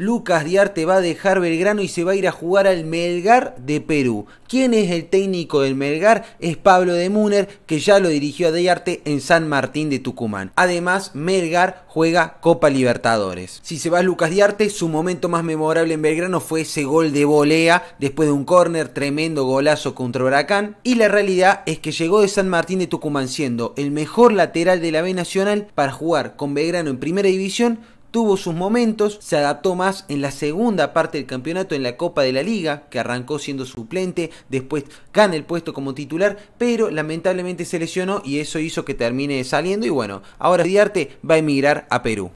Lucas Diarte va a dejar Belgrano y se va a ir a jugar al Melgar de Perú. ¿Quién es el técnico del Melgar? Es Pablo de Muner, que ya lo dirigió a Diarte en San Martín de Tucumán. Además, Melgar juega Copa Libertadores. Si se va Lucas Diarte, su momento más memorable en Belgrano fue ese gol de volea después de un córner, tremendo golazo contra Huracán. Y la realidad es que llegó de San Martín de Tucumán siendo el mejor lateral de la B Nacional para jugar con Belgrano en Primera División tuvo sus momentos, se adaptó más en la segunda parte del campeonato en la Copa de la Liga, que arrancó siendo suplente, después gana el puesto como titular, pero lamentablemente se lesionó y eso hizo que termine saliendo y bueno, ahora Diarte va a emigrar a Perú.